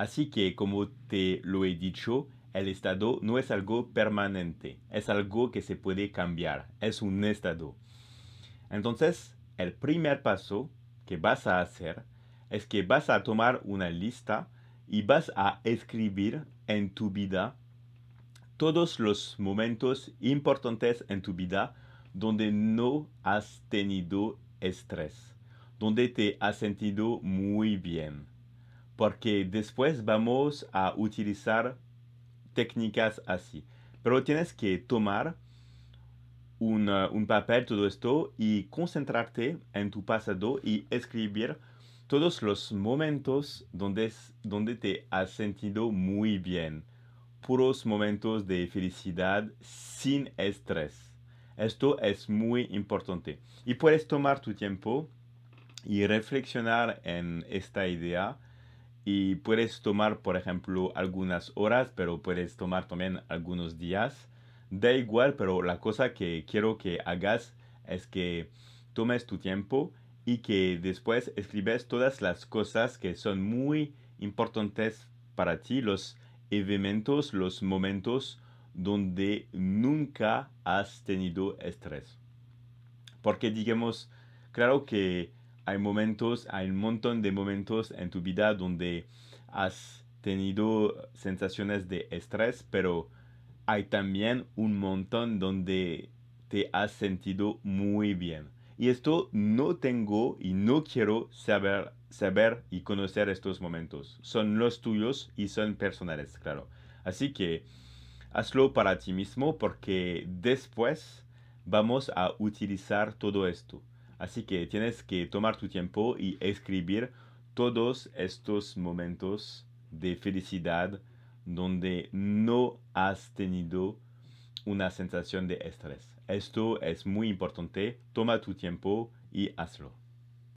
Así que, como te lo he dicho, el estado no es algo permanente, es algo que se puede cambiar, es un estado. Entonces, el primer paso que vas a hacer es que vas a tomar una lista y vas a escribir en tu vida todos los momentos importantes en tu vida donde no has tenido estrés, donde te has sentido muy bien, porque después vamos a utilizar técnicas así. Pero tienes que tomar un, un papel, todo esto, y concentrarte en tu pasado y escribir todos los momentos donde, donde te has sentido muy bien. Puros momentos de felicidad sin estrés. Esto es muy importante. Y puedes tomar tu tiempo y reflexionar en esta idea y puedes tomar, por ejemplo, algunas horas, pero puedes tomar también algunos días. Da igual, pero la cosa que quiero que hagas es que tomes tu tiempo y que después escribes todas las cosas que son muy importantes para ti, los eventos, los momentos donde nunca has tenido estrés. Porque digamos, claro que hay momentos, hay un montón de momentos en tu vida donde has tenido sensaciones de estrés, pero hay también un montón donde te has sentido muy bien. Y esto no tengo y no quiero saber, saber y conocer estos momentos. Son los tuyos y son personales, claro. Así que hazlo para ti mismo porque después vamos a utilizar todo esto. Así que tienes que tomar tu tiempo y escribir todos estos momentos de felicidad donde no has tenido una sensación de estrés. Esto es muy importante. Toma tu tiempo y hazlo.